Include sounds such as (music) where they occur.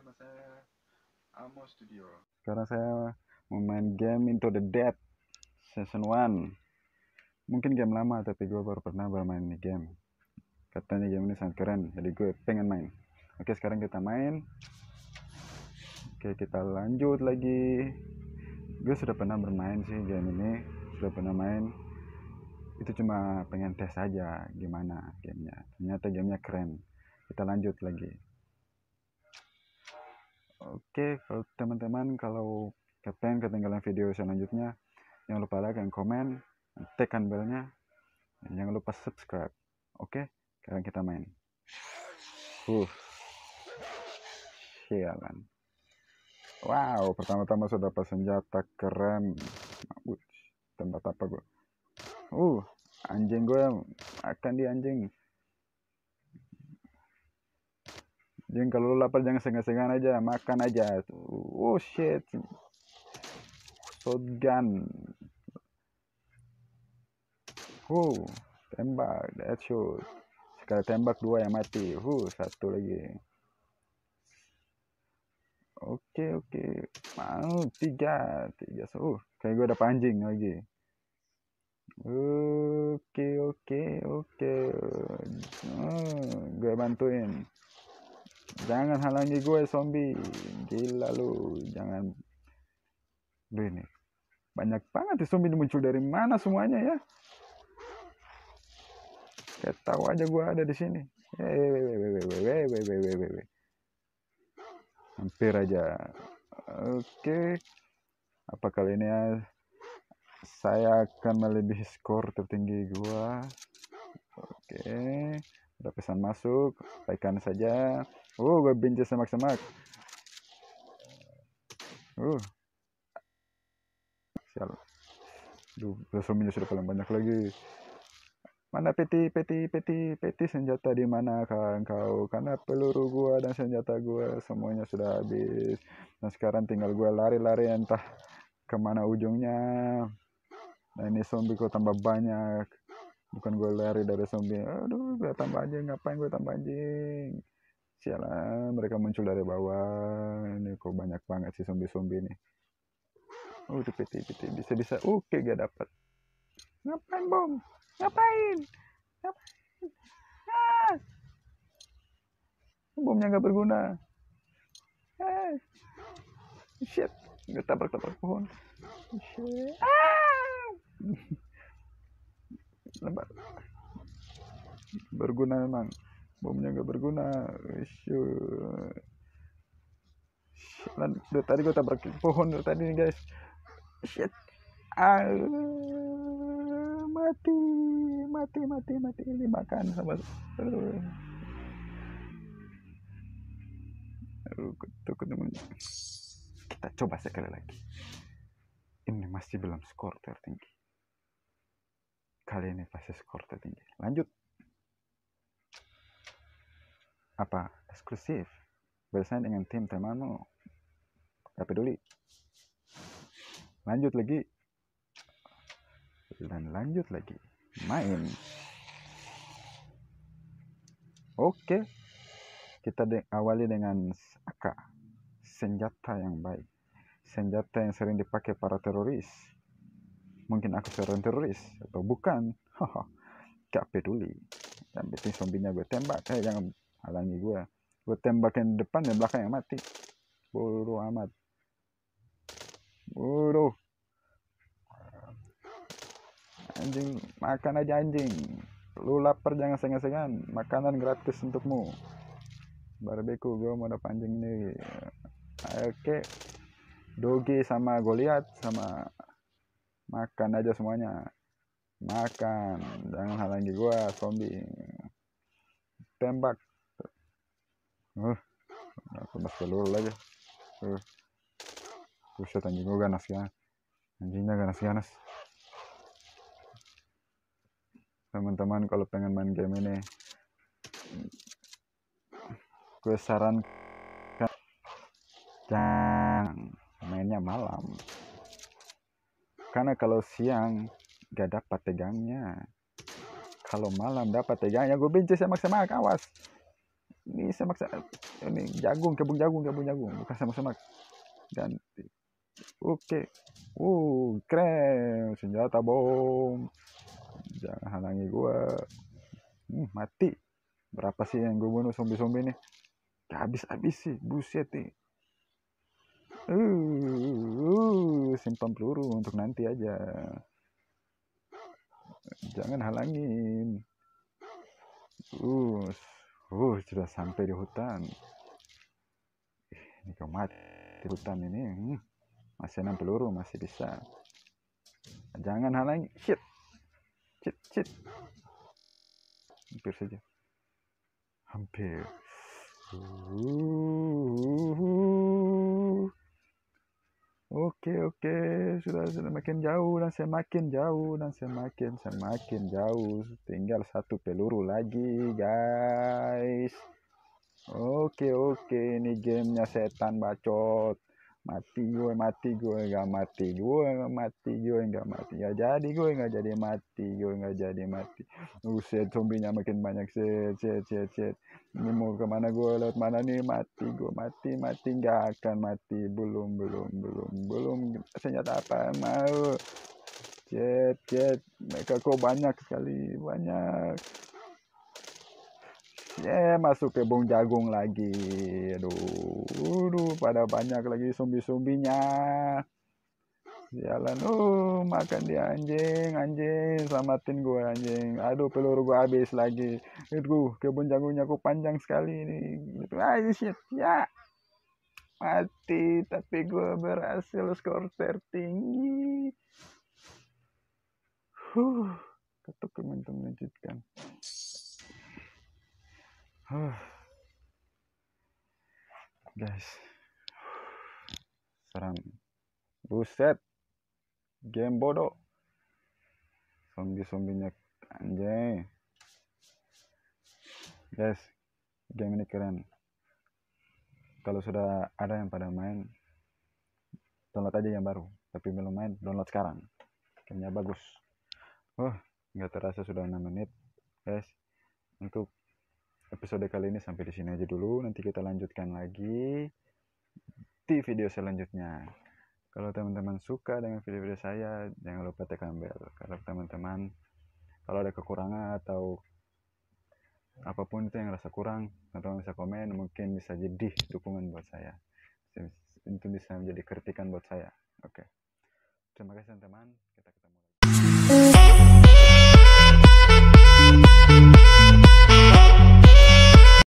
nama saya Amo Studio. Sekarang saya memain game Into the Dead Season 1. Mungkin game lama tapi gue baru pernah bermain ini game. Katanya game ini sangat keren, jadi gue pengen main. Oke, sekarang kita main. Oke, kita lanjut lagi. Gue sudah pernah bermain sih game ini, sudah pernah main. Itu cuma pengen tes aja gimana gamenya. Ternyata gamenya keren. Kita lanjut lagi. Oke, kalau teman-teman kalau kalian ketinggalan video selanjutnya, jangan lupa like dan komen, tekan belnya, dan jangan lupa subscribe. Oke, sekarang kita main. Uh, sialan. Wow, pertama-tama sudah dapat senjata keren. Tempat apa gue? Uh, anjing gue akan di anjing. jangan kalau lapar jangan segan-segan aja makan aja oh shit shotgun wow tembak headshot sekali tembak dua yang mati huh satu lagi oke okay, oke okay. mau tiga tiga so uh, kayak gue ada anjing lagi oke okay, oke oke oh, hmm, gue bantuin jangan halangi gue zombie gila lu jangan lu ini banyak banget zombie muncul dari mana semuanya ya kayak tahu aja gue ada di sini hampir aja oke apa kali ini ya saya akan melebihi skor tertinggi gua oke udah ada pesan masuk baikkan saja Oh, gue benci semak-semak. Oh. Uh. Sial. Duh, zombie sudah paling banyak lagi. Mana peti, peti, peti, peti senjata di mana kan kau? Karena peluru gua dan senjata gua semuanya sudah habis. Nah sekarang tinggal gua lari-lari entah kemana ujungnya. Nah ini zombie kok tambah banyak. Bukan gue lari dari zombie. Aduh, gue tambah anjing. Ngapain gue tambah anjing? sialan mereka muncul dari bawah ini kok banyak banget sih zombie-zombie ini oh piti piti bisa bisa uh, oke gak dapat ngapain bom ngapain ngapain ah. bomnya gak berguna ah. shit gak tabrak tabrak pohon shit ah. lebar (laughs) berguna memang bomnya nggak berguna Shit. dari tadi gue tabrak pohon dari tadi nih guys shit ah mati mati mati mati ini makan sama aduh kita coba sekali lagi ini masih belum skor tertinggi kali ini pasti skor tertinggi lanjut apa eksklusif bersaing dengan tim temanmu gak peduli lanjut lagi dan lanjut lagi main oke kita de awali dengan AK senjata yang baik senjata yang sering dipakai para teroris mungkin aku seorang teroris atau bukan (laughs) gak peduli yang penting zombinya bertembak eh jangan halangi gue gue tembakin depan dan belakang yang mati buru amat buru, anjing makan aja anjing lu lapar jangan sengah-sengan makanan gratis untukmu barbeku gue mau dapat anjing nih oke dogi sama goliath sama makan aja semuanya makan jangan halangi gua zombie tembak uh, aku udah keluar lagi uh, pusat anjing gue ganas ya anjingnya ganas ganas teman-teman kalau pengen main game ini gue saran, jangan mainnya malam karena kalau siang gak dapat tegangnya kalau malam dapat tegangnya gue benci sama sama awas ini semak ini jagung kebun jagung kebun jagung bukan semak-semak ganti oke uh keren senjata bom jangan halangi gua hmm, mati berapa sih yang gua bunuh zombie-zombie nih habis-habis sih buset nih uh, uh, simpan peluru untuk nanti aja jangan halangin uh uh sudah sampai di hutan ini kau di hutan ini hmm, masih enam peluru masih bisa jangan halangi shit shit shit hampir saja hampir uh, uh, uh. Oke oke sudah sudah makin jauh dan semakin jauh dan semakin semakin jauh tinggal satu peluru lagi guys. Oke oke ini gamenya setan bacot mati gue mati gue nggak mati gue nggak mati gue nggak mati nggak jadi gue nggak jadi mati gue nggak jadi mati uset nya makin banyak set set set set ini mau kemana gue lewat mana nih mati gue mati mati nggak akan mati belum belum belum belum senjata apa mau set set mereka kok banyak sekali banyak yeah, masuk ke bong Jagung lagi aduh aduh pada banyak lagi zombie-zombinya jalan uh makan dia anjing anjing selamatin gue anjing aduh peluru gue habis lagi itu kebun jagungnya aku panjang sekali ini gitu aja ah, shit ya mati tapi gue berhasil skor tertinggi huh ketuk momentum lanjutkan Ah. guys seram buset game bodoh zombie zombinya anjay guys game ini keren kalau sudah ada yang pada main download aja yang baru tapi belum main download sekarang kayaknya bagus oh nggak terasa sudah 6 menit guys untuk episode kali ini sampai di sini aja dulu. Nanti kita lanjutkan lagi di video selanjutnya. Kalau teman-teman suka dengan video-video saya, jangan lupa tekan bel. Kalau teman-teman kalau ada kekurangan atau apapun itu yang rasa kurang, teman-teman bisa komen, mungkin bisa jadi dukungan buat saya. Itu bisa menjadi kritikan buat saya. Oke. Okay. Terima kasih teman-teman.